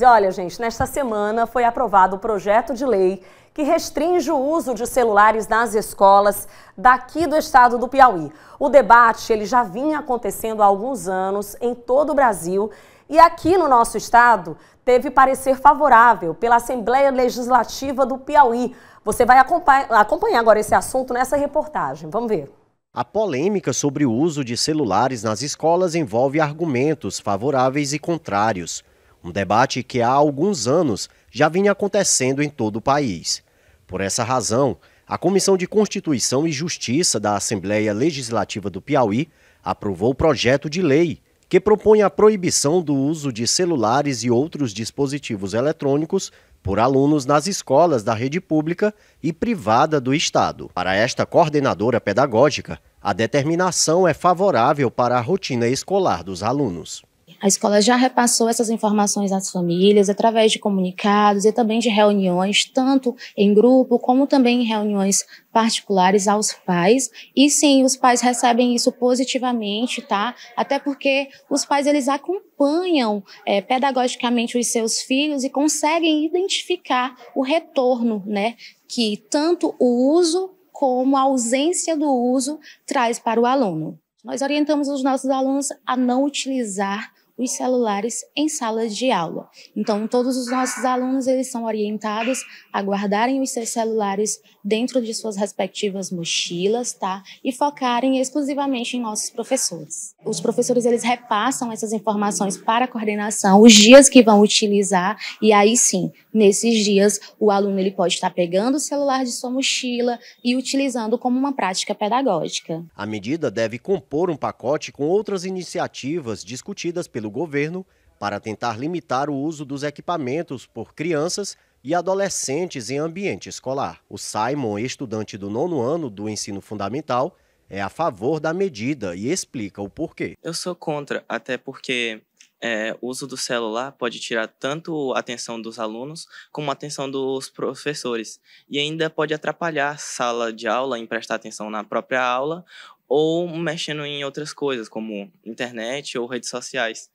E olha, gente, nesta semana foi aprovado o projeto de lei que restringe o uso de celulares nas escolas daqui do estado do Piauí. O debate ele já vinha acontecendo há alguns anos em todo o Brasil e aqui no nosso estado teve parecer favorável pela Assembleia Legislativa do Piauí. Você vai acompanhar agora esse assunto nessa reportagem. Vamos ver. A polêmica sobre o uso de celulares nas escolas envolve argumentos favoráveis e contrários um debate que há alguns anos já vinha acontecendo em todo o país. Por essa razão, a Comissão de Constituição e Justiça da Assembleia Legislativa do Piauí aprovou o projeto de lei que propõe a proibição do uso de celulares e outros dispositivos eletrônicos por alunos nas escolas da rede pública e privada do Estado. Para esta coordenadora pedagógica, a determinação é favorável para a rotina escolar dos alunos. A escola já repassou essas informações às famílias através de comunicados e também de reuniões, tanto em grupo como também em reuniões particulares aos pais. E sim, os pais recebem isso positivamente, tá? Até porque os pais eles acompanham é, pedagogicamente os seus filhos e conseguem identificar o retorno, né? Que tanto o uso como a ausência do uso traz para o aluno. Nós orientamos os nossos alunos a não utilizar os celulares em salas de aula. Então, todos os nossos alunos eles são orientados a guardarem os seus celulares dentro de suas respectivas mochilas, tá? E focarem exclusivamente em nossos professores. Os professores eles repassam essas informações para a coordenação, os dias que vão utilizar e aí sim, nesses dias o aluno ele pode estar pegando o celular de sua mochila e utilizando como uma prática pedagógica. A medida deve compor um pacote com outras iniciativas discutidas pelo pelo governo para tentar limitar o uso dos equipamentos por crianças e adolescentes em ambiente escolar. O Simon, estudante do nono ano do ensino fundamental, é a favor da medida e explica o porquê. Eu sou contra, até porque é, o uso do celular pode tirar tanto a atenção dos alunos como a atenção dos professores e ainda pode atrapalhar sala de aula em prestar atenção na própria aula ou mexendo em outras coisas, como internet ou redes sociais.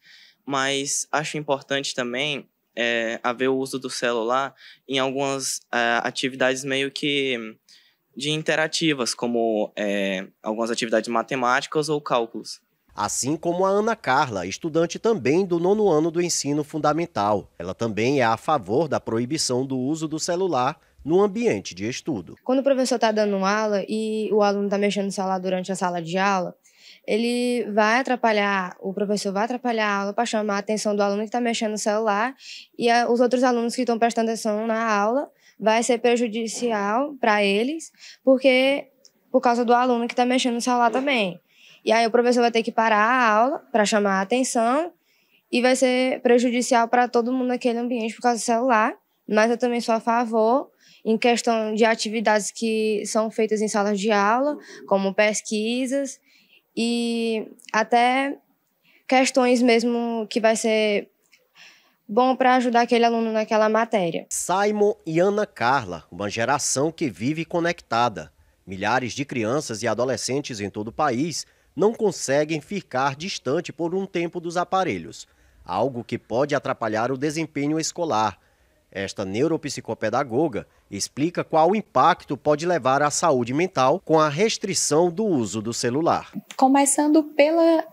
Mas acho importante também é, haver o uso do celular em algumas é, atividades meio que de interativas, como é, algumas atividades matemáticas ou cálculos. Assim como a Ana Carla, estudante também do nono ano do ensino fundamental. Ela também é a favor da proibição do uso do celular no ambiente de estudo. Quando o professor está dando aula e o aluno está mexendo no celular durante a sala de aula, ele vai atrapalhar, o professor vai atrapalhar a aula para chamar a atenção do aluno que está mexendo no celular e a, os outros alunos que estão prestando atenção na aula vai ser prejudicial para eles, porque por causa do aluno que está mexendo no celular também. E aí o professor vai ter que parar a aula para chamar a atenção e vai ser prejudicial para todo mundo naquele ambiente por causa do celular. Mas eu também sou a favor em questão de atividades que são feitas em salas de aula, como pesquisas e até questões mesmo que vai ser bom para ajudar aquele aluno naquela matéria. Simon e Ana Carla, uma geração que vive conectada. Milhares de crianças e adolescentes em todo o país não conseguem ficar distante por um tempo dos aparelhos, algo que pode atrapalhar o desempenho escolar esta neuropsicopedagoga explica qual impacto pode levar à saúde mental com a restrição do uso do celular. Começando pela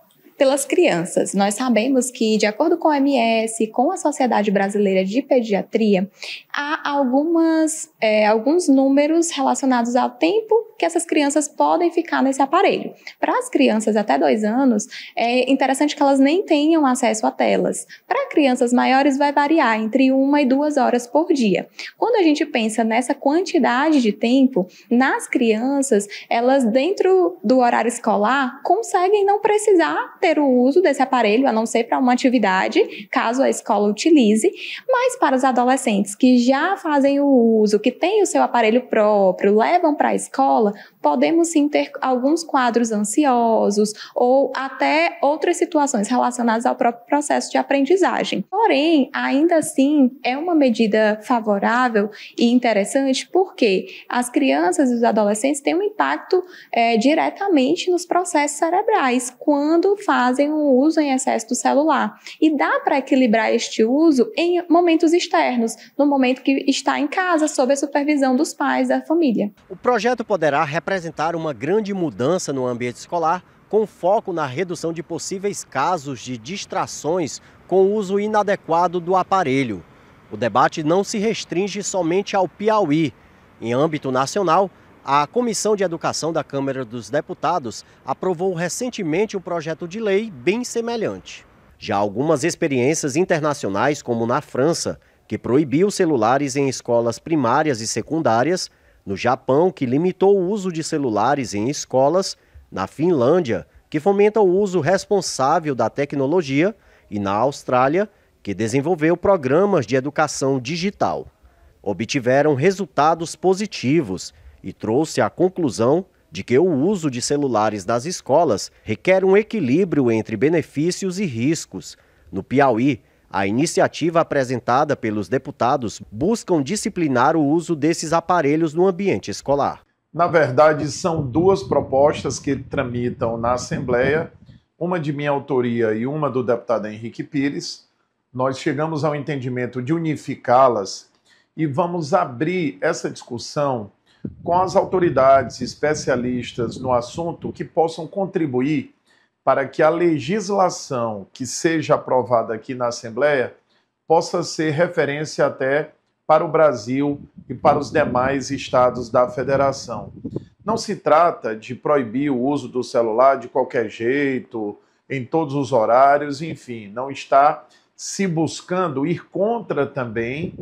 pelas crianças. Nós sabemos que, de acordo com a OMS, com a Sociedade Brasileira de Pediatria, há algumas, é, alguns números relacionados ao tempo que essas crianças podem ficar nesse aparelho. Para as crianças até dois anos, é interessante que elas nem tenham acesso a telas. Para crianças maiores, vai variar entre uma e duas horas por dia. Quando a gente pensa nessa quantidade de tempo, nas crianças, elas, dentro do horário escolar, conseguem não precisar ter ter o uso desse aparelho, a não ser para uma atividade, caso a escola utilize, mas para os adolescentes que já fazem o uso, que têm o seu aparelho próprio, levam para a escola, podemos sim ter alguns quadros ansiosos ou até outras situações relacionadas ao próprio processo de aprendizagem. Porém, ainda assim, é uma medida favorável e interessante porque as crianças e os adolescentes têm um impacto é, diretamente nos processos cerebrais quando fazem um uso em excesso do celular. E dá para equilibrar este uso em momentos externos, no momento que está em casa, sob a supervisão dos pais, da família. O projeto poderá representar apresentaram uma grande mudança no ambiente escolar, com foco na redução de possíveis casos de distrações com o uso inadequado do aparelho. O debate não se restringe somente ao Piauí. Em âmbito nacional, a Comissão de Educação da Câmara dos Deputados aprovou recentemente um projeto de lei bem semelhante. Já algumas experiências internacionais, como na França, que proibiu celulares em escolas primárias e secundárias, no Japão, que limitou o uso de celulares em escolas, na Finlândia, que fomenta o uso responsável da tecnologia, e na Austrália, que desenvolveu programas de educação digital. Obtiveram resultados positivos e trouxe a conclusão de que o uso de celulares nas escolas requer um equilíbrio entre benefícios e riscos. No Piauí, a iniciativa apresentada pelos deputados buscam disciplinar o uso desses aparelhos no ambiente escolar. Na verdade, são duas propostas que tramitam na Assembleia, uma de minha autoria e uma do deputado Henrique Pires. Nós chegamos ao entendimento de unificá-las e vamos abrir essa discussão com as autoridades especialistas no assunto que possam contribuir para que a legislação que seja aprovada aqui na Assembleia possa ser referência até para o Brasil e para os demais estados da federação. Não se trata de proibir o uso do celular de qualquer jeito, em todos os horários, enfim, não está se buscando ir contra também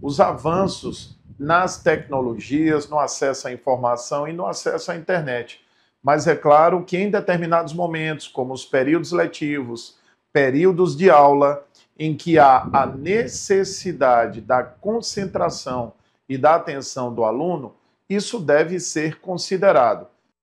os avanços nas tecnologias, no acesso à informação e no acesso à internet. Mas é claro que em determinados momentos, como os períodos letivos, períodos de aula, em que há a necessidade da concentração e da atenção do aluno, isso deve ser considerado.